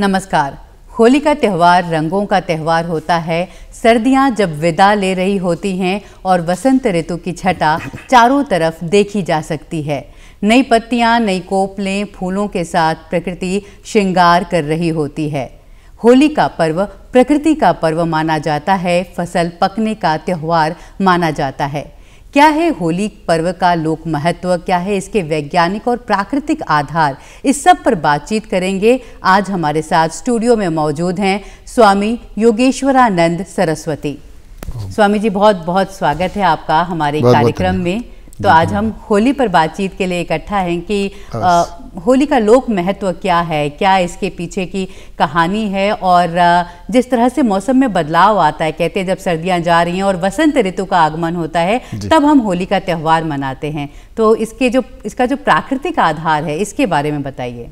नमस्कार होली का त्यौहार रंगों का त्यौहार होता है सर्दियां जब विदा ले रही होती हैं और वसंत ऋतु की छटा चारों तरफ देखी जा सकती है नई पत्तियां नई कोपलें फूलों के साथ प्रकृति श्रृंगार कर रही होती है होली का पर्व प्रकृति का पर्व माना जाता है फसल पकने का त्यौहार माना जाता है क्या है होली पर्व का लोक महत्व क्या है इसके वैज्ञानिक और प्राकृतिक आधार इस सब पर बातचीत करेंगे आज हमारे साथ स्टूडियो में मौजूद हैं स्वामी योगेश्वरानंद सरस्वती स्वामी जी बहुत बहुत स्वागत है आपका हमारे कार्यक्रम में तो आज हम होली पर बातचीत के लिए इकट्ठा हैं कि आ, होली का लोक महत्व क्या है क्या इसके पीछे की कहानी है और जिस तरह से मौसम में बदलाव आता है कहते हैं जब सर्दियां जा रही हैं और वसंत ऋतु का आगमन होता है तब हम होली का त्यौहार मनाते हैं तो इसके जो इसका जो प्राकृतिक आधार है इसके बारे में बताइए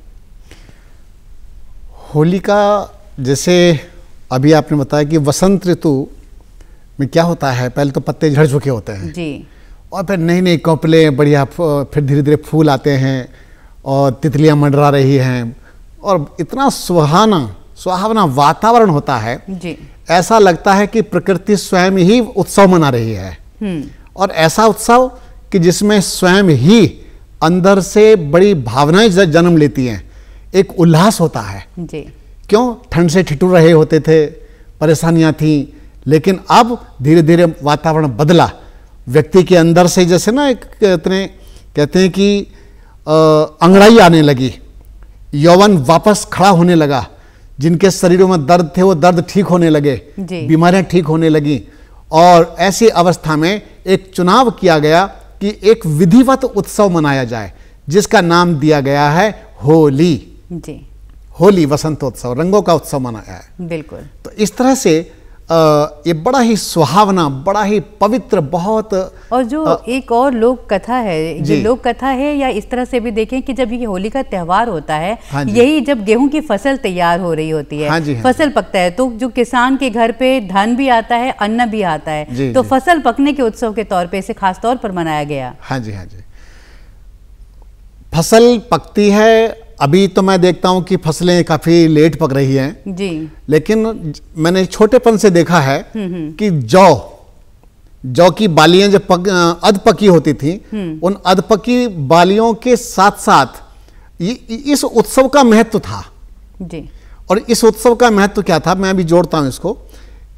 होली का जैसे अभी आपने बताया कि वसंत ऋतु में क्या होता है पहले तो पत्ते झड़ झुके होते हैं जी और फिर नई नई कपले बढ़िया फिर धीरे धीरे फूल आते हैं और तितलियां मंडरा रही हैं और इतना सुहाना सुहावना वातावरण होता है जी ऐसा लगता है कि प्रकृति स्वयं ही उत्सव मना रही है हम्म। और ऐसा उत्सव कि जिसमें स्वयं ही अंदर से बड़ी भावनाएं जन्म लेती हैं एक उल्लास होता है जी क्यों ठंड से ठिठुर रहे होते थे परेशानियां थी लेकिन अब धीरे धीरे वातावरण बदला व्यक्ति के अंदर से जैसे ना एक कहते कहते हैं कि अंगड़ाई आने लगी यौवन वापस खड़ा होने लगा जिनके शरीरों में दर्द थे वो दर्द ठीक होने लगे बीमारियां ठीक होने लगी और ऐसी अवस्था में एक चुनाव किया गया कि एक विधिवत उत्सव मनाया जाए जिसका नाम दिया गया है होली जी होली वसंतोत्सव रंगों का उत्सव मनाया है बिल्कुल तो इस तरह से ये बड़ा ही सुहावना बड़ा ही पवित्र बहुत और जो आ, एक और लोक कथा है ये लोक कथा है या इस तरह से भी देखें कि जब ये होली का त्यौहार होता है हाँ यही जब गेहूं की फसल तैयार हो रही होती है हाँ जी, हाँ फसल पकता है तो जो किसान के घर पे धन भी आता है अन्न भी आता है जी, तो जी, फसल पकने के उत्सव के तौर पर इसे खास तौर पर मनाया गया हाँ जी हाँ जी फसल पकती है अभी तो मैं देखता हूँ कि फसलें काफ़ी लेट पक रही हैं जी लेकिन मैंने छोटेपन से देखा है हम्म, हम्म। कि जौ जौ की बालियां जब पक पकी होती थी हम्म। उन अध पकी बालियों के साथ साथ ये इस उत्सव का महत्व था जी और इस उत्सव का महत्व क्या था मैं अभी जोड़ता हूँ इसको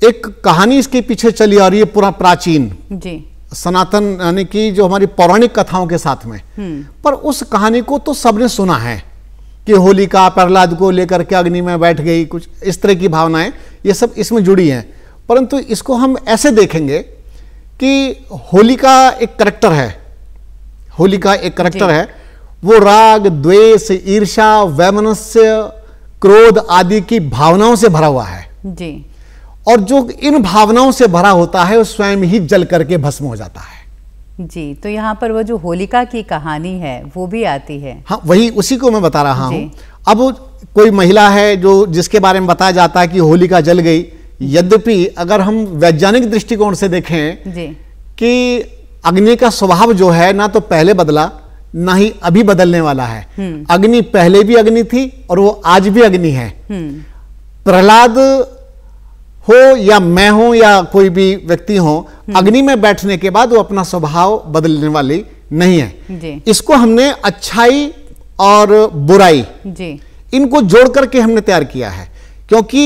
एक कहानी इसके पीछे चली आ रही है पूरा प्राचीन जी सनातन यानी कि जो हमारी पौराणिक कथाओं के साथ में पर उस कहानी को तो सबने सुना है कि होलिका प्रहलाद को लेकर के अग्नि में बैठ गई कुछ इस तरह की भावनाएं ये सब इसमें जुड़ी हैं परंतु इसको हम ऐसे देखेंगे कि होली का एक करेक्टर है होली का एक करेक्टर है वो राग द्वेष ईर्षा वैमनस्य क्रोध आदि की भावनाओं से भरा हुआ है जी और जो इन भावनाओं से भरा होता है वो स्वयं ही जल करके भस्म हो जाता है जी तो यहाँ पर वो जो होलिका की कहानी है वो भी आती है हाँ वही उसी को मैं बता रहा हूँ अब कोई महिला है जो जिसके बारे में बताया जाता है कि होलिका जल गई यद्यपि अगर हम वैज्ञानिक दृष्टिकोण से देखें जी कि अग्नि का स्वभाव जो है ना तो पहले बदला ना ही अभी बदलने वाला है हम्म। अग्नि पहले भी अग्नि थी और वो आज भी अग्नि है हम्म। प्रहलाद हो या मैं हूं या कोई भी व्यक्ति हो हम्म। अग्नि में बैठने के बाद वो अपना स्वभाव बदलने वाली नहीं है इसको हमने अच्छाई और बुराई जी इनको जोड़ करके हमने तैयार किया है क्योंकि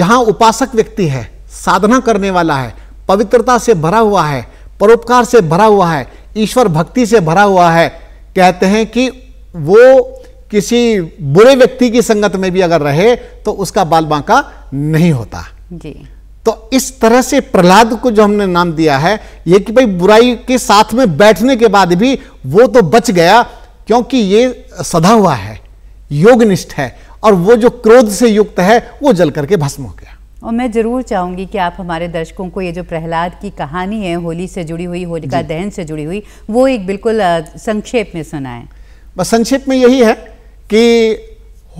जहां उपासक व्यक्ति है साधना करने वाला है पवित्रता से भरा हुआ है परोपकार से भरा हुआ है ईश्वर भक्ति से भरा हुआ है कहते हैं कि वो किसी बुरे व्यक्ति की संगत में भी अगर रहे तो उसका बाल बांका नहीं होता जी तो इस तरह से प्रहलाद को जो हमने नाम दिया है ये कि भाई बुराई के साथ में बैठने के बाद भी वो तो बच गया क्योंकि ये सदा हुआ है योगनिष्ठ है और वो जो क्रोध से युक्त है वो जल करके भस्म हो गया और मैं ज़रूर चाहूंगी कि आप हमारे दर्शकों को ये जो प्रहलाद की कहानी है होली से जुड़ी हुई होलिका दहन से जुड़ी हुई वो एक बिल्कुल संक्षेप में सुनाएं बस संक्षेप में यही है कि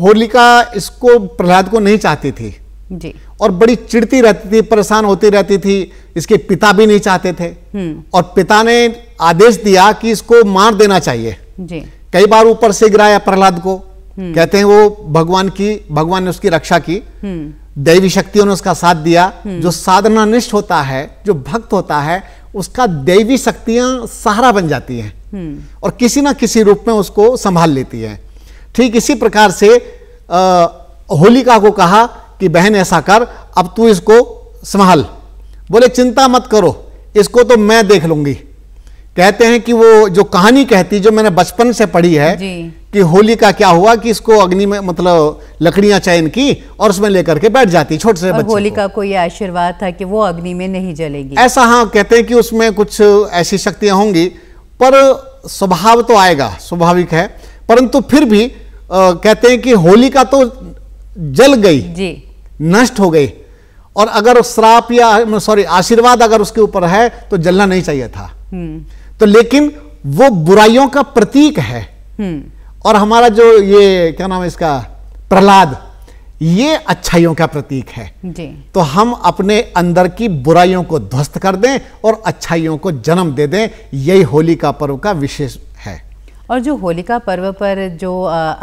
होलिका इसको प्रहलाद को नहीं चाहती थी जी और बड़ी चिड़ती रहती थी परेशान होती रहती थी इसके पिता भी नहीं चाहते थे हम्म। और पिता ने आदेश दिया कि इसको मार देना चाहिए जी कई बार ऊपर से गिराया प्रहलाद को हम्म। कहते हैं वो भगवान की भगवान ने उसकी रक्षा की हम्म। दैवी शक्तियों ने उसका साथ दिया जो साधना निष्ठ होता है जो भक्त होता है उसका दैवी शक्तियां सहारा बन जाती हैं और किसी ना किसी रूप में उसको संभाल लेती हैं ठीक इसी प्रकार से आ, होलिका को कहा कि बहन ऐसा कर अब तू इसको संभाल बोले चिंता मत करो इसको तो मैं देख लूंगी कहते हैं कि वो जो कहानी कहती जो मैंने बचपन से पढ़ी है कि होली का क्या हुआ कि इसको अग्नि में मतलब लकड़ियां चयन की और उसमें लेकर के बैठ जाती छोटे से बच्चे होली का कोई आशीर्वाद था कि वो अग्नि में नहीं जलेगी ऐसा हाँ कहते हैं कि उसमें कुछ ऐसी शक्तियां होंगी पर स्वभाव तो आएगा स्वाभाविक है परंतु फिर भी आ, कहते हैं कि होलिका तो जल गई जी नष्ट हो गए और अगर श्राप या सॉरी आशीर्वाद अगर उसके ऊपर है तो जलना नहीं चाहिए था हम्म। तो लेकिन वो बुराइयों का प्रतीक है हम्म। और हमारा जो ये क्या नाम है इसका प्रहलाद ये अच्छाइयों का प्रतीक है जी। तो हम अपने अंदर की बुराइयों को ध्वस्त कर दें और अच्छाइयों को जन्म दे दें यही होली का पर्व का विशेष और जो होलिका पर्व पर जो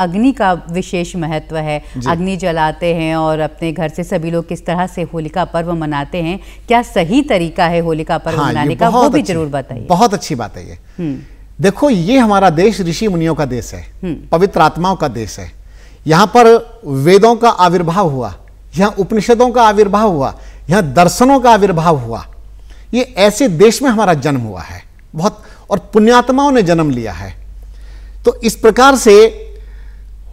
अग्नि का विशेष महत्व है अग्नि जलाते हैं और अपने घर से सभी लोग किस तरह से होलिका पर्व मनाते हैं क्या सही तरीका है होलिका पर्व हाँ, मनाने का वो भी जरूर बताइए बहुत अच्छी बात है ये हम्म। देखो ये हमारा देश ऋषि मुनियों का देश है हम्म। पवित्र आत्माओं का देश है यहाँ पर वेदों का आविर्भाव हुआ यहाँ उपनिषदों का आविर्भाव हुआ यहाँ दर्शनों का आविर्भाव हुआ ये ऐसे देश में हमारा जन्म हुआ है बहुत और पुण्यात्माओं ने जन्म लिया है तो इस प्रकार से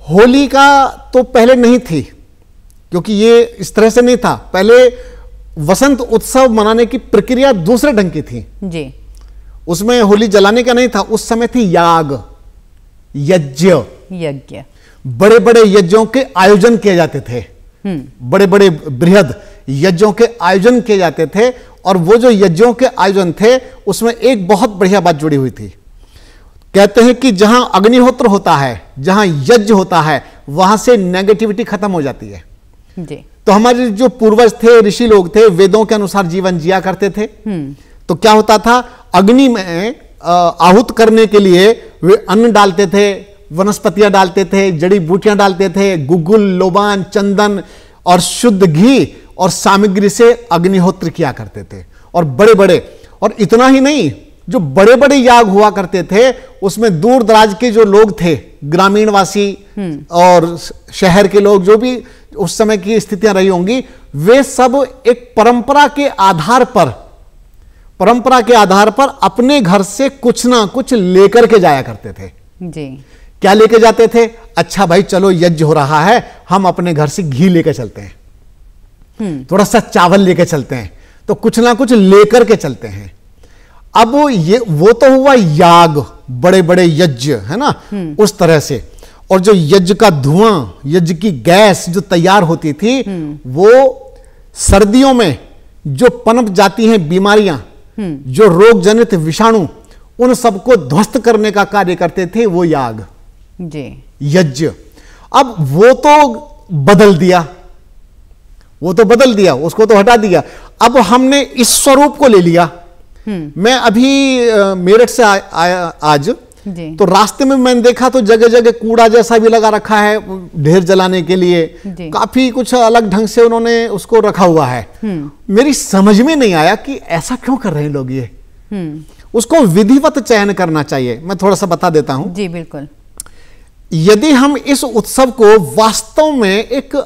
होली का तो पहले नहीं थी क्योंकि ये इस तरह से नहीं था पहले वसंत उत्सव मनाने की प्रक्रिया दूसरे ढंग की थी जी उसमें होली जलाने का नहीं था उस समय थी याग यज्ञ यज्ञ बड़े बड़े यज्ञों के आयोजन किए जाते थे हम्म। बड़े बड़े बृहद यज्ञों के आयोजन किए जाते थे और वो जो यज्ञों के आयोजन थे उसमें एक बहुत बढ़िया बात जुड़ी हुई थी कहते हैं कि जहां अग्निहोत्र होता है जहां यज्ञ होता है वहां से नेगेटिविटी खत्म हो जाती है जी तो हमारे जो पूर्वज थे ऋषि लोग थे वेदों के अनुसार जीवन जिया करते थे हम्म। तो क्या होता था अग्नि में आहुत करने के लिए वे अन्न डालते थे वनस्पतियां डालते थे जड़ी बूटियां डालते थे गुगुल लोबान चंदन और शुद्ध घी और सामग्री से अग्निहोत्र किया करते थे और बड़े बड़े और इतना ही नहीं जो बड़े बड़े याग हुआ करते थे उसमें दूर दराज के जो लोग थे ग्रामीण वासी हम्म। और शहर के लोग जो भी उस समय की स्थितियां रही होंगी वे सब एक परंपरा के आधार पर परंपरा के आधार पर अपने घर से कुछ ना कुछ लेकर के जाया करते थे जी क्या लेके जाते थे अच्छा भाई चलो यज्ञ हो रहा है हम अपने घर से घी लेकर चलते हैं हम्म। थोड़ा सा चावल लेकर चलते हैं तो कुछ ना कुछ लेकर के चलते हैं अब वो ये वो तो हुआ याग बड़े बड़े यज्ञ है ना हम्म। उस तरह से और जो यज्ञ का धुआं यज्ञ की गैस जो तैयार होती थी हम्म। वो सर्दियों में जो पनप जाती हैं बीमारियां हम्म। जो रोग जनित विषाणु उन सबको ध्वस्त करने का कार्य करते थे वो याग जी यज्ञ अब वो तो बदल दिया वो तो बदल दिया उसको तो हटा दिया अब हमने इस स्वरूप को ले लिया हम्म। मैं अभी मेरठ से आया आज तो रास्ते में मैंने देखा तो जगह जगह कूड़ा जैसा भी लगा रखा है ढेर जलाने के लिए काफी कुछ अलग ढंग से उन्होंने उसको रखा हुआ है हम्म। मेरी समझ में नहीं आया कि ऐसा क्यों कर रहे हैं लोग ये हम्म। उसको विधिवत चयन करना चाहिए मैं थोड़ा सा बता देता हूं जी बिल्कुल यदि हम इस उत्सव को वास्तव में एक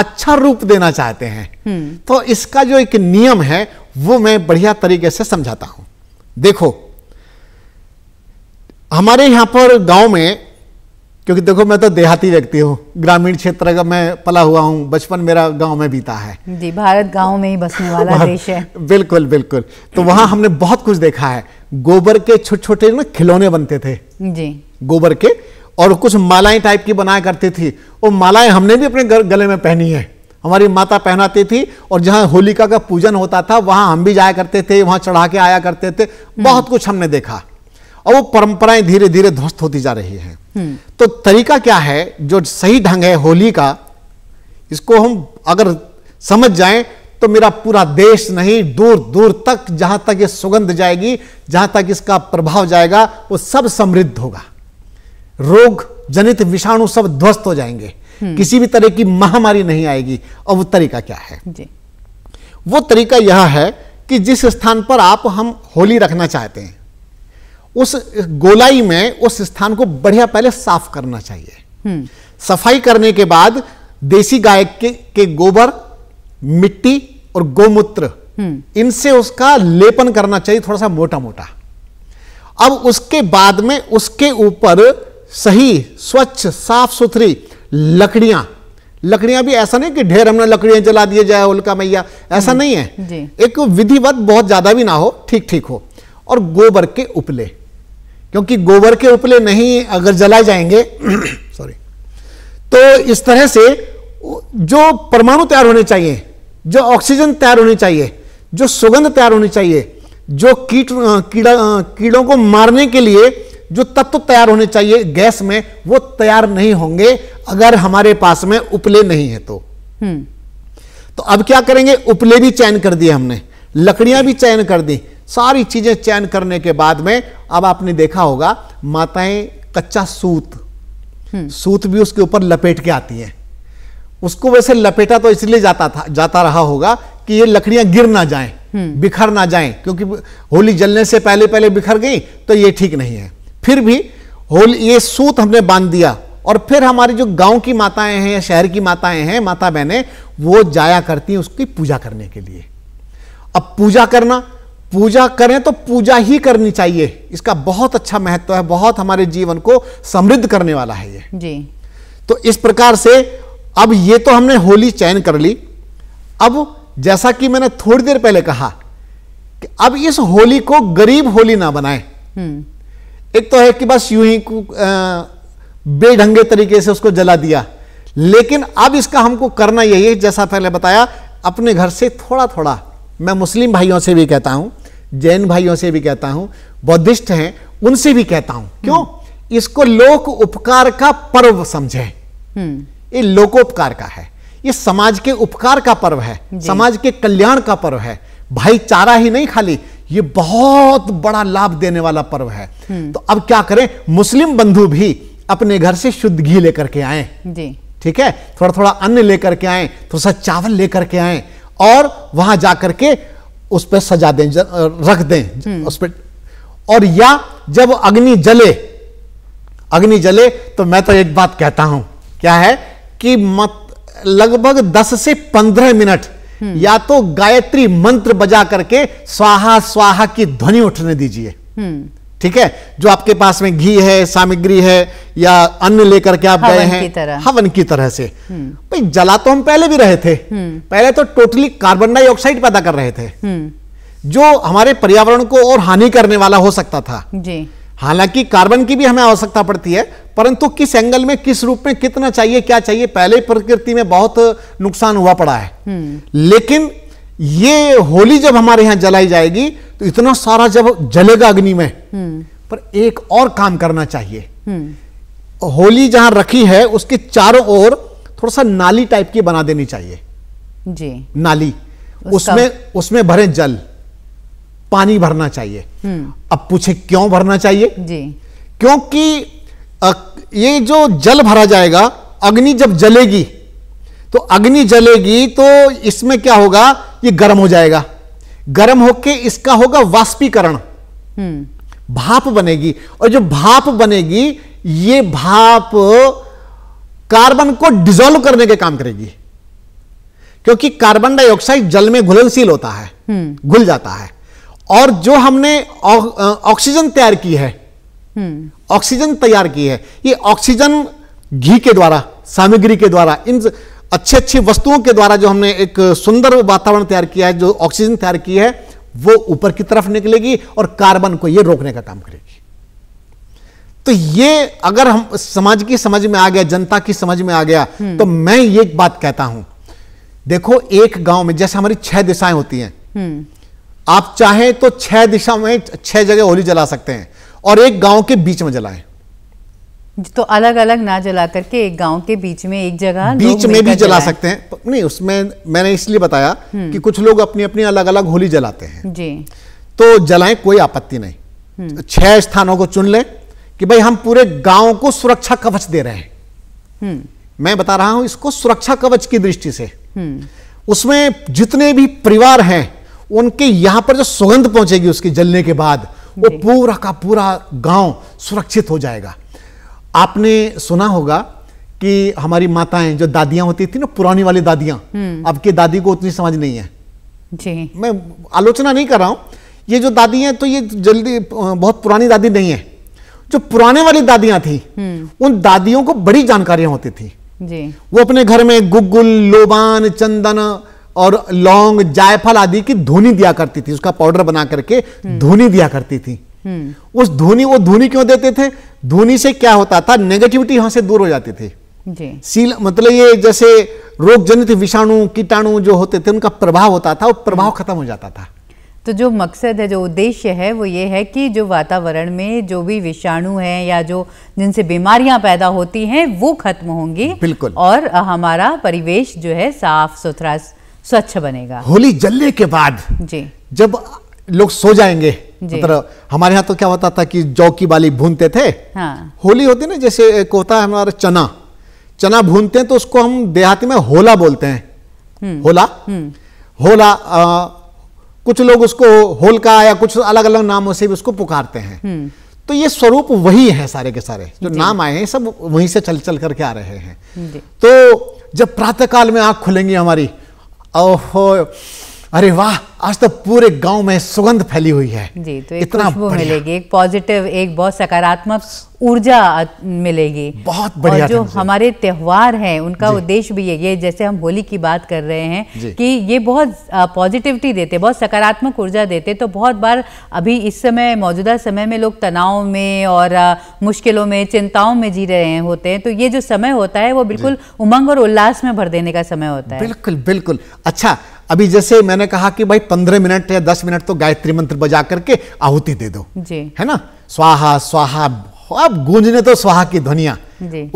अच्छा रूप देना चाहते हैं तो इसका जो एक नियम है वो मैं बढ़िया तरीके से समझाता हूं देखो हमारे यहाँ पर गांव में क्योंकि देखो मैं तो देहाती व्यक्ति हूँ ग्रामीण क्षेत्र का मैं पला हुआ हूँ बचपन मेरा गांव में बीता है जी भारत गांव में ही बसने वाला देश है बिल्कुल बिल्कुल तो वहां हमने बहुत कुछ देखा है गोबर के छोटे छोटे ना खिलौने बनते थे जी गोबर के और कुछ मालाएं टाइप की बनाया करती थी वो मालाएं हमने भी अपने गले में पहनी है हमारी माता पहनाती थी और जहां होलिका का पूजन होता था वहां हम भी जाया करते थे वहां चढ़ा के आया करते थे हम्म। बहुत कुछ हमने देखा और वो परंपराएं धीरे धीरे ध्वस्त होती जा रही हैं हम्म। तो तरीका क्या है जो सही ढंग है होली का इसको हम अगर समझ जाएं तो मेरा पूरा देश नहीं दूर दूर तक जहां तक ये सुगंध जाएगी जहां तक इसका प्रभाव जाएगा वो सब समृद्ध होगा रोग जनित विषाणु सब ध्वस्त हो जाएंगे हम्म। किसी भी तरह की महामारी नहीं आएगी और वो तरीका क्या है जी वो तरीका यह है कि जिस स्थान पर आप हम होली रखना चाहते हैं उस गोलाई में उस स्थान को बढ़िया पहले साफ करना चाहिए हम्म। सफाई करने के बाद देसी गाय के, के गोबर मिट्टी और गोमूत्र हम्म। इनसे उसका लेपन करना चाहिए थोड़ा सा मोटा मोटा अब उसके बाद में उसके ऊपर सही स्वच्छ साफ सुथरी लकड़ियां लकड़ियां भी ऐसा नहीं कि ढेर हमने लकड़ियां जला दिए जाए उल्का मैया ऐसा नहीं है एक विधिवत बहुत ज्यादा भी ना हो ठीक ठीक हो और गोबर के उपले क्योंकि गोबर के उपले नहीं अगर जलाए जाएंगे सॉरी तो इस तरह से जो परमाणु तैयार होने चाहिए जो ऑक्सीजन तैयार होनी चाहिए जो सुगंध तैयार होनी चाहिए जो कीट कीड़ा कीड़ों को मारने के लिए जो तत्व तैयार होने चाहिए गैस में वो तैयार नहीं होंगे अगर हमारे पास में उपले नहीं है तो हम्म। तो अब क्या करेंगे उपले भी चयन कर दिए हमने लकड़ियां भी चयन कर दी सारी चीजें चयन करने के बाद में अब आपने देखा होगा माताएं कच्चा सूत हम्म। सूत भी उसके ऊपर लपेट के आती हैं उसको वैसे लपेटा तो इसलिए जाता था जाता रहा होगा कि ये लकड़ियां गिर ना जाएं हम्म। बिखर ना जाएं क्योंकि होली जलने से पहले पहले बिखर गई तो ये ठीक नहीं है फिर भी होल ये सूत हमने बांध दिया और फिर हमारी जो गांव की माताएं हैं या शहर की माताएं हैं माता बहनें वो जाया करती हैं उसकी पूजा करने के लिए अब पूजा करना पूजा करें तो पूजा ही करनी चाहिए इसका बहुत अच्छा महत्व है बहुत हमारे जीवन को समृद्ध करने वाला है ये जी तो इस प्रकार से अब ये तो हमने होली चयन कर ली अब जैसा कि मैंने थोड़ी देर पहले कहा कि अब इस होली को गरीब होली ना बनाए हम्म। एक तो है कि बस यूं ही बेढंगे तरीके से उसको जला दिया लेकिन अब इसका हमको करना यही है जैसा पहले बताया अपने घर से थोड़ा थोड़ा मैं मुस्लिम भाइयों से भी कहता हूं जैन भाइयों से भी कहता हूं बौद्धिस्ट हैं उनसे भी कहता हूं हम्म। क्यों इसको लोक उपकार का पर्व समझे हम्म। ये लोकोपकार का है ये समाज के उपकार का पर्व है समाज के कल्याण का पर्व है भाईचारा ही नहीं खाली ये बहुत बड़ा लाभ देने वाला पर्व है हम्म। तो अब क्या करें मुस्लिम बंधु भी अपने घर से शुद्ध घी लेकर के आए ठीक है थोड़ा थोड़ा अन्न लेकर के आए थोड़ा सा चावल लेकर के आए और वहां जाकर के उस पर सजा दें रख दें हम्म। उस पर और या जब अग्नि जले अग्नि जले तो मैं तो एक बात कहता हूं क्या है कि मत लगभग 10 से 15 मिनट हम्म। या तो गायत्री मंत्र बजा करके स्वाहा स्वाहा की ध्वनि उठने दीजिए हम्म। ठीक है जो आपके पास में घी है सामग्री है या अन्न लेकर के आप गए हैं हवन की तरह से हम्म। भाई जला तो हम पहले भी रहे थे पहले तो टोटली कार्बन डाइऑक्साइड पैदा कर रहे थे जो हमारे पर्यावरण को और हानि करने वाला हो सकता था जी हालांकि कार्बन की भी हमें आवश्यकता पड़ती है परंतु किस एंगल में किस रूप में कितना चाहिए क्या चाहिए पहले प्रकृति में बहुत नुकसान हुआ पड़ा है हम्म। लेकिन ये होली जब हमारे यहां जलाई जाएगी तो इतना सारा जब जलेगा अग्नि में हम्म। पर एक और काम करना चाहिए हम्म। होली जहां रखी है उसके चारों ओर थोड़ा सा नाली टाइप की बना देनी चाहिए जी नाली उसमें उसमें भरे जल पानी भरना चाहिए हम्म। अब पूछे क्यों भरना चाहिए जी क्योंकि ये जो जल भरा जाएगा अग्नि जब जलेगी तो अग्नि जलेगी तो इसमें क्या होगा ये गर्म हो जाएगा गर्म होके इसका होगा वाष्पीकरण हम्म। भाप बनेगी और जो भाप बनेगी ये भाप कार्बन को डिजोल्व करने के काम करेगी क्योंकि कार्बन डाइऑक्साइड जल में घुलनशील होता है हम्म। घुल जाता है और जो हमने ऑक्सीजन तैयार की है हम्म। ऑक्सीजन तैयार की है ये ऑक्सीजन घी के द्वारा सामग्री के द्वारा इन अच्छी अच्छी वस्तुओं के द्वारा जो हमने एक सुंदर वातावरण तैयार किया है जो ऑक्सीजन तैयार की है वो ऊपर की तरफ निकलेगी और कार्बन को ये रोकने का काम करेगी तो ये अगर हम समाज की समझ में आ गया जनता की समझ में आ गया हम्म। तो मैं ये बात कहता हूं देखो एक गांव में जैसे हमारी छह दिशाएं होती हैं हम्म। आप चाहें तो छह दिशा में छह जगह होली जला सकते हैं और एक गांव के बीच में जलाएं तो अलग अलग ना जला करके एक गांव के बीच में एक जगह बीच में भी जला सकते हैं नहीं उसमें मैंने इसलिए बताया हम्म। कि कुछ लोग अपनी अपनी अलग अलग होली जलाते हैं जी तो जलाएं कोई आपत्ति नहीं हम्म। तो छह स्थानों को चुन लें कि भाई हम पूरे गांव को सुरक्षा कवच दे रहे हैं हम्म। मैं बता रहा हूं इसको सुरक्षा कवच की दृष्टि से उसमें जितने भी परिवार हैं उनके यहां पर जो सुगंध पहुंचेगी उसके जलने के बाद वो पूरा का पूरा गांव सुरक्षित हो जाएगा आपने सुना होगा कि हमारी माताएं जो दादियां होती थी ना पुरानी वाली दादियां हम्म। अब की दादी को उतनी समझ नहीं है जी मैं आलोचना नहीं कर रहा हूं ये जो दादी हैं तो ये जल्दी बहुत पुरानी दादी नहीं है जो पुराने वाली दादियां थी हम्म। उन दादियों को बड़ी जानकारियां होती थी जी वो अपने घर में गुगुल लोबान चंदन और लौंग जायफल आदि की धुनी दिया करती थी उसका पाउडर बना करके हम्म। धुनी दिया करती थी हम्म। उस धुनी वो धुनी क्यों देते थे धुनी से क्या होता था नेगेटिविटी यहां से दूर हो जाती थी सील मतलब ये जैसे रोग जनित विषाणु कीटाणु जो होते थे उनका प्रभाव होता था वो प्रभाव हम्म। खत्म हो जाता था तो जो मकसद है जो उद्देश्य है वो ये है कि जो वातावरण में जो भी विषाणु हैं या जो जिनसे बीमारियां पैदा होती हैं वो खत्म होंगी बिल्कुल और हमारा परिवेश जो है साफ सुथरा स्वच्छ बनेगा होली जलने के बाद जी जब लोग सो जाएंगे मतलब हमारे यहाँ तो क्या होता था कि की बाली भूनते थे हाँ। होली होती ना जैसे एक होता है हमारा चना चना भूनते हैं तो उसको हम देहाती में होला बोलते हैं हम्म। होला हम्म। होला आ, कुछ लोग उसको होलका या कुछ अलग अलग नामों से भी उसको पुकारते हैं हम्म। तो ये स्वरूप वही है सारे के सारे जो नाम आए हैं सब वहीं से चल चल करके आ रहे हैं तो जब प्रातः काल में आंख खुलेंगी हमारी 哦吼！अरे वाह आज तो पूरे गांव में सुगंध फैली हुई है जी तो एक इतना मिलेगी एक पॉजिटिव एक बहुत सकारात्मक ऊर्जा मिलेगी बहुत बढ़िया जो हमारे त्योहार हैं उनका उद्देश्य भी है ये जैसे हम होली की बात कर रहे हैं कि ये बहुत पॉजिटिविटी देते बहुत सकारात्मक ऊर्जा देते तो बहुत बार अभी इस समय मौजूदा समय में लोग तनाव में और मुश्किलों में चिंताओं में जी रहे होते हैं तो ये जो समय होता है वो बिल्कुल उमंग और उल्लास में भर देने का समय होता है बिल्कुल बिल्कुल अच्छा अभी जैसे मैंने कहा कि भाई पंद्रह मिनट या दस मिनट तो गायत्री मंत्र बजा करके आहुति दे दो जी है ना स्वाहा स्वाहा अब गूंजने तो स्वाहा की ध्वनिया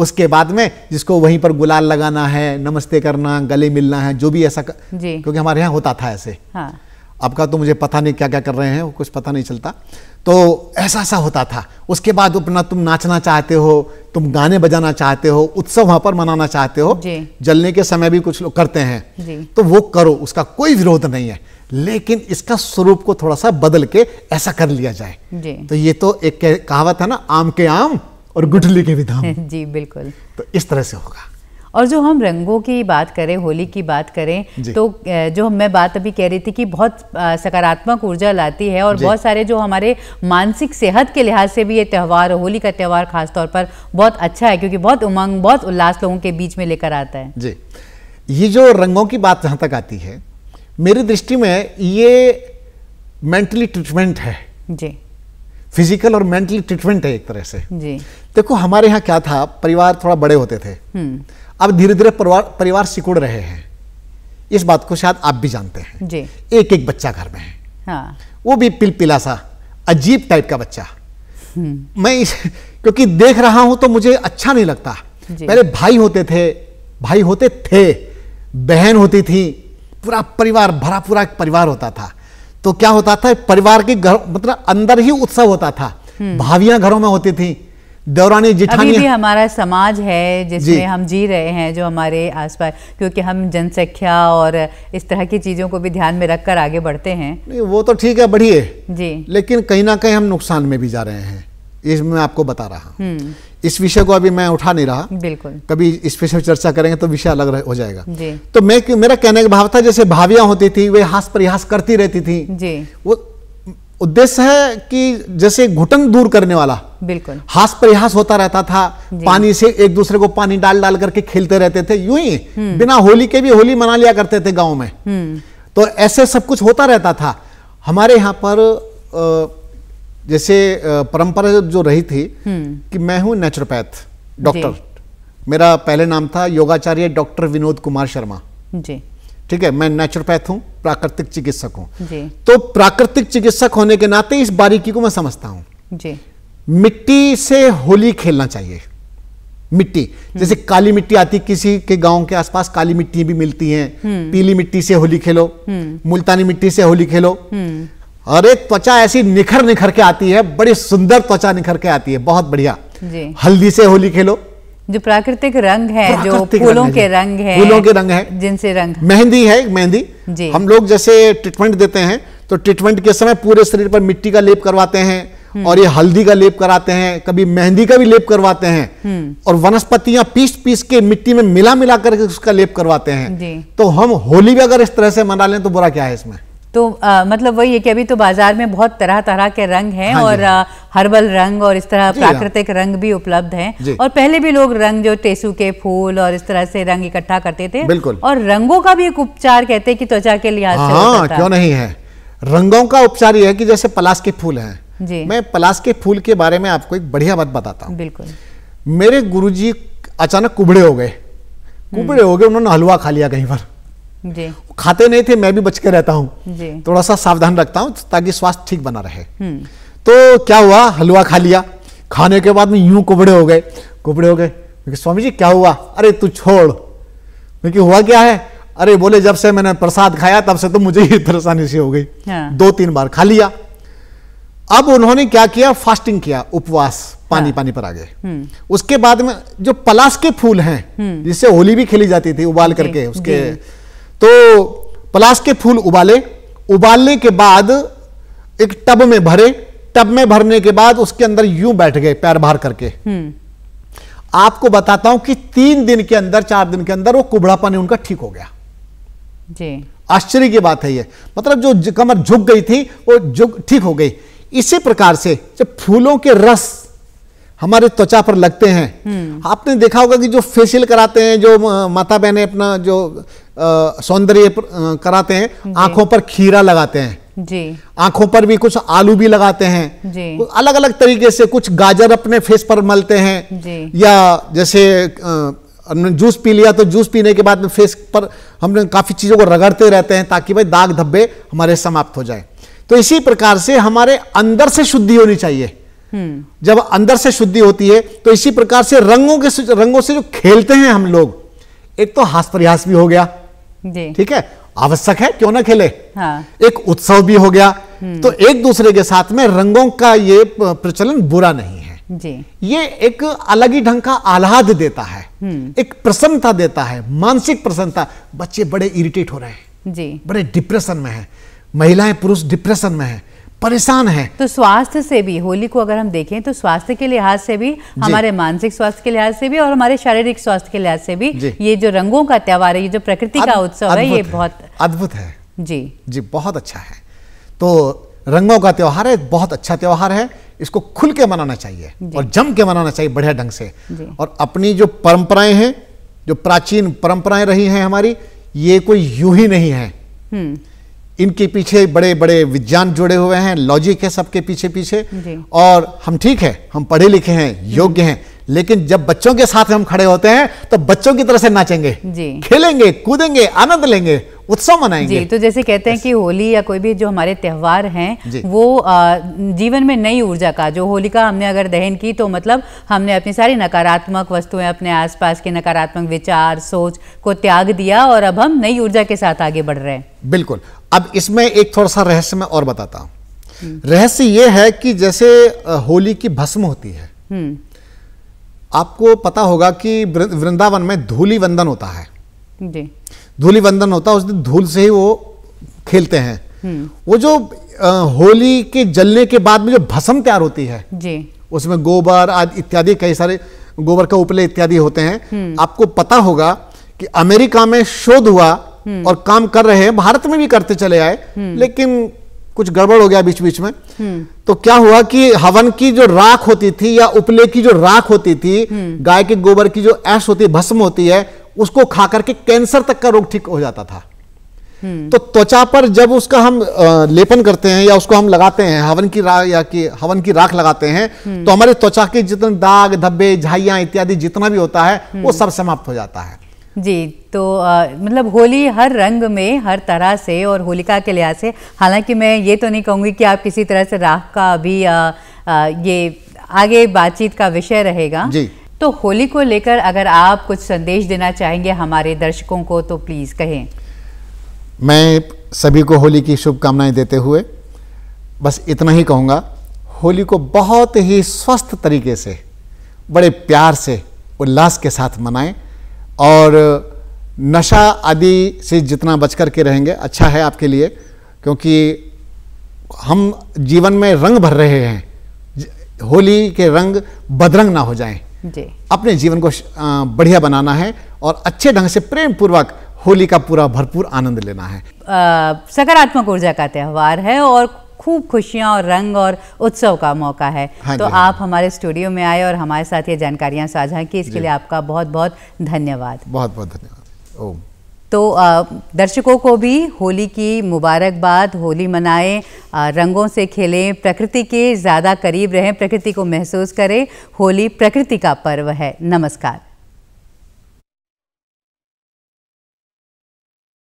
उसके बाद में जिसको वहीं पर गुलाल लगाना है नमस्ते करना गले मिलना है जो भी ऐसा कर... क्योंकि हमारे यहाँ होता था ऐसे हाँ। आपका तो मुझे पता नहीं क्या क्या कर रहे हैं वो कुछ पता नहीं चलता तो ऐसा ऐसा होता था उसके बाद अपना तुम नाचना चाहते हो तुम गाने बजाना चाहते हो उत्सव वहां पर मनाना चाहते हो जलने के समय भी कुछ लोग करते हैं तो वो करो उसका कोई विरोध नहीं है लेकिन इसका स्वरूप को थोड़ा सा बदल के ऐसा कर लिया जाए तो ये तो एक कहावत है ना आम के आम और गुठली के भी धाम जी बिल्कुल तो इस तरह से होगा और जो हम रंगों की बात करें होली की बात करें तो जो मैं बात अभी कह रही थी कि बहुत सकारात्मक ऊर्जा लाती है और बहुत सारे जो हमारे मानसिक सेहत के लिहाज से भी ये त्यौहार होली का त्यौहार खासतौर पर बहुत अच्छा है क्योंकि बहुत उमंग बहुत उल्लास लोगों के बीच में लेकर आता है जी ये जो रंगों की बात जहाँ तक आती है मेरी दृष्टि में ये मेंटली ट्रीटमेंट है जी फिजिकल और मेंटली ट्रीटमेंट है एक तरह से जी देखो हमारे यहाँ क्या था परिवार थोड़ा बड़े होते थे हम्म। अब धीरे धीरे परिवार परिवार सिकुड़ रहे हैं इस बात को शायद आप भी जानते हैं जी एक एक बच्चा घर में है हाँ। वो भी पिल पिला सा अजीब टाइप का बच्चा हम्म। मैं इस क्योंकि देख रहा हूं तो मुझे अच्छा नहीं लगता पहले भाई होते थे भाई होते थे बहन होती थी पूरा परिवार भरा पूरा परिवार होता था तो क्या होता था परिवार के घर मतलब अंदर ही उत्सव होता था हम्म। भावियां घरों में होती थी दौरानी जिठानी अभी भी हमारा समाज है जिसमें हम जी रहे हैं जो हमारे आसपास क्योंकि हम जनसंख्या और इस तरह की चीज़ों को भी ध्यान में रखकर आगे बढ़ते हैं नहीं वो तो ठीक है बढ़िए जी लेकिन कहीं ना कहीं हम नुकसान में भी जा रहे हैं इसमें आपको बता रहा हूँ हम्म। इस विषय को अभी मैं उठा नहीं रहा बिल्कुल कभी इस विषय पर चर्चा करेंगे तो विषय अलग हो जाएगा जी। तो मैं मेरा कहने का भाव था जैसे भावियां होती थी वे हास परिहास करती रहती थी जी। वो उद्देश्य है कि जैसे घुटन दूर करने वाला बिल्कुल हास प्रयास होता रहता था पानी से एक दूसरे को पानी डाल डाल करके खेलते रहते थे यूं ही बिना होली के भी होली मना लिया करते थे गांव में हम्म। तो ऐसे सब कुछ होता रहता था हमारे यहाँ पर जैसे परंपरा जो रही थी हम्म। कि मैं हूँ नेचुरोपैथ डॉक्टर मेरा पहले नाम था योगाचार्य डॉक्टर विनोद कुमार शर्मा जी ठीक है मैं नेचुरोपैथ हूं प्राकृतिक चिकित्सक जी। तो प्राकृतिक चिकित्सक होने के नाते इस बारीकी को मैं समझता जी। मिट्टी से होली खेलना चाहिए मिट्टी जैसे हम्म। काली मिट्टी आती किसी के गांव के आसपास काली मिट्टी भी मिलती है हम्म। पीली मिट्टी से होली खेलो हम्म। मुल्तानी मिट्टी से होली खेलो अरे त्वचा ऐसी निखर निखर के आती है बड़ी सुंदर त्वचा निखर के आती है बहुत बढ़िया हल्दी से होली खेलो जो प्राकृतिक रंग है जो फूलों के रंग है फूलों के रंग है जिनसे रंग मेहंदी है मेहंदी हम लोग जैसे ट्रीटमेंट देते हैं तो ट्रीटमेंट के समय पूरे शरीर पर मिट्टी का लेप करवाते हैं हम्म। और ये हल्दी का लेप कराते हैं कभी मेहंदी का भी लेप करवाते हैं हम्म। और वनस्पतियां पीस पीस के मिट्टी में मिला मिला करके उसका लेप करवाते हैं तो हम होली भी अगर इस तरह से मना लें तो बुरा क्या है इसमें तो आ, मतलब वही है कि अभी तो बाजार में बहुत तरह तरह के रंग हैं हाँ और आ, हाँ हर्बल रंग और इस तरह हाँ। प्राकृतिक रंग भी उपलब्ध हैं और पहले भी लोग रंग जो टेसू के फूल और इस तरह से रंग इकट्ठा करते थे बिल्कुल और रंगों का भी एक उपचार कहते हैं कि त्वचा के लिहाज से हाँ, क्यों नहीं है रंगों का उपचार यह है कि जैसे पलाश के फूल है जी मैं पलाश के फूल के बारे में आपको एक बढ़िया बात बताता हूँ बिल्कुल मेरे गुरु अचानक कुबड़े हो गए कुबड़े हम्म। हो गए उन्होंने हलवा खा लिया कहीं पर जी खाते नहीं थे मैं भी बच के रहता हूँ थोड़ा सा सावधान रखता हूँ ताकि स्वास्थ्य ठीक बना रहे हम्म। तो क्या हुआ हलवा खा लिया खाने के बाद में यूं कुबड़े हो गए कुबड़े हो गए स्वामी जी क्या हुआ अरे तू छोड़ क्योंकि हुआ क्या है अरे बोले जब से मैंने प्रसाद खाया तब से तो मुझे ही परेशानी सी हो गई हाँ। दो तीन बार खा लिया अब उन्होंने क्या किया फास्टिंग किया उपवास पानी हाँ। पानी पर आ गए हम्म। उसके बाद में जो पलाश के फूल हैं हम्म। जिससे होली भी खेली जाती थी उबाल करके उसके तो पलाश के फूल उबाले उबालने के बाद एक टब में भरे टब में भरने के बाद उसके अंदर यूं बैठ गए पैर भार करके हम्म। आपको बताता हूं कि तीन दिन के अंदर चार दिन के अंदर वो कुबड़ापन उनका ठीक हो गया जी आश्चर्य की बात है ये मतलब जो कमर झुक गई थी वो झुक ठीक हो गई इसी प्रकार से जब फूलों के रस हमारे त्वचा पर लगते हैं हम्म। आपने देखा होगा कि जो फेशियल कराते हैं जो माता बहने अपना जो सौंदर्य कराते हैं आंखों पर खीरा लगाते हैं जी आंखों पर भी कुछ आलू भी लगाते हैं जी तो अलग अलग तरीके से कुछ गाजर अपने फेस पर मलते हैं जी या जैसे जूस पी लिया तो जूस पीने के बाद में फेस पर हमने काफ़ी चीज़ों को रगड़ते रहते हैं ताकि भाई दाग धब्बे हमारे समाप्त हो जाए तो इसी प्रकार से हमारे अंदर से शुद्धि होनी चाहिए Hmm. जब अंदर से शुद्धि होती है तो इसी प्रकार से रंगों के रंगों से जो खेलते हैं हम लोग एक तो हास प्रयास भी हो गया ठीक है आवश्यक है क्यों ना खेले हाँ। एक उत्सव भी हो गया hmm. तो एक दूसरे के साथ में रंगों का ये प्रचलन बुरा नहीं है जी। ये एक अलग ही ढंग का आह्लाद देता है hmm. एक प्रसन्नता देता है मानसिक प्रसन्नता बच्चे बड़े इरिटेट हो रहे हैं जी। बड़े डिप्रेशन में है महिलाएं पुरुष डिप्रेशन में है परेशान है तो स्वास्थ्य से भी होली को अगर हम देखें तो स्वास्थ्य के लिहाज से भी हमारे मानसिक स्वास्थ्य के लिहाज से भी और हमारे शारीरिक स्वास्थ्य के लिहाज से भी ये जो रंगों का त्यौहार है ये जो प्रकृति का उत्सव है ये बहुत अद्भुत है जी जी बहुत अच्छा है तो रंगों का त्यौहार है बहुत अच्छा त्यौहार है इसको खुल के मनाना चाहिए और जम के मनाना चाहिए बढ़िया ढंग से और अपनी जो परंपराएं हैं जो प्राचीन परंपराएं रही हैं हमारी ये कोई यू ही नहीं है हम्म। इनके पीछे बड़े बड़े विज्ञान जुड़े हुए हैं लॉजिक है सबके पीछे पीछे और हम ठीक है हम पढ़े लिखे हैं योग्य हैं लेकिन जब बच्चों के साथ हम खड़े होते हैं तो बच्चों की तरह से नाचेंगे खेलेंगे कूदेंगे आनंद लेंगे उत्सव मनाएंगे जी तो जैसे कहते हैं कि होली या कोई भी जो हमारे त्यौहार हैं वो आ, जीवन में नई ऊर्जा का जो होली का हमने अगर दहन की तो मतलब हमने अपनी सारी नकारात्मक वस्तुएं अपने आसपास के नकारात्मक विचार सोच को त्याग दिया और अब हम नई ऊर्जा के साथ आगे बढ़ रहे हैं बिल्कुल अब इसमें एक थोड़ा सा रहस्य मैं और बताता हूं रहस्य यह है कि जैसे होली की भस्म होती है हम्म। आपको पता होगा कि वृंदावन में धूली वंदन होता है धूली वंदन होता है उस दिन धूल से ही वो खेलते हैं हम्म। वो जो होली के जलने के बाद में जो भस्म तैयार होती है जी उसमें गोबर आदि इत्यादि कई सारे गोबर का उपले इत्यादि होते हैं हम्म। आपको पता होगा कि अमेरिका में शोध हुआ हम्म। और काम कर रहे हैं भारत में भी करते चले आए हम्म। लेकिन कुछ गड़बड़ हो गया बीच बीच में हम्म। तो क्या हुआ कि हवन की जो राख होती थी या उपले की जो राख होती थी गाय के गोबर की जो ऐश होती है भस्म होती है उसको खा करके कैंसर तक का रोग ठीक हो जाता था तो त्वचा पर जब उसका हम लेपन करते हैं या उसको हम लगाते हैं हवन की राख या कि हवन की राख लगाते हैं तो हमारे त्वचा के जितने दाग धब्बे झाइया इत्यादि जितना भी होता है वो सब समाप्त हो जाता है जी तो मतलब होली हर रंग में हर तरह से और होलिका के लिहाज से हालांकि मैं ये तो नहीं कहूँगी कि आप किसी तरह से राख का अभी आ, आ, ये आगे बातचीत का विषय रहेगा जी तो होली को लेकर अगर आप कुछ संदेश देना चाहेंगे हमारे दर्शकों को तो प्लीज़ कहें मैं सभी को होली की शुभकामनाएं देते हुए बस इतना ही कहूँगा होली को बहुत ही स्वस्थ तरीके से बड़े प्यार से उल्लास के साथ मनाएं और नशा आदि से जितना बच कर के रहेंगे अच्छा है आपके लिए क्योंकि हम जीवन में रंग भर रहे हैं होली के रंग बदरंग ना हो जाएं जी अपने जीवन को बढ़िया बनाना है और अच्छे ढंग से प्रेम पूर्वक होली का पूरा भरपूर आनंद लेना है सकारात्मक ऊर्जा का त्यौहार है और खूब खुशियाँ और रंग और उत्सव का मौका है हाँ तो हाँ आप हमारे स्टूडियो में आए और हमारे साथ ये जानकारियाँ साझा की इसके लिए आपका बहुत बहुत धन्यवाद बहुत बहुत धन्यवाद ओम तो दर्शकों को भी होली की मुबारकबाद होली मनाएं रंगों से खेलें प्रकृति के ज़्यादा करीब रहें प्रकृति को महसूस करें होली प्रकृति का पर्व है नमस्कार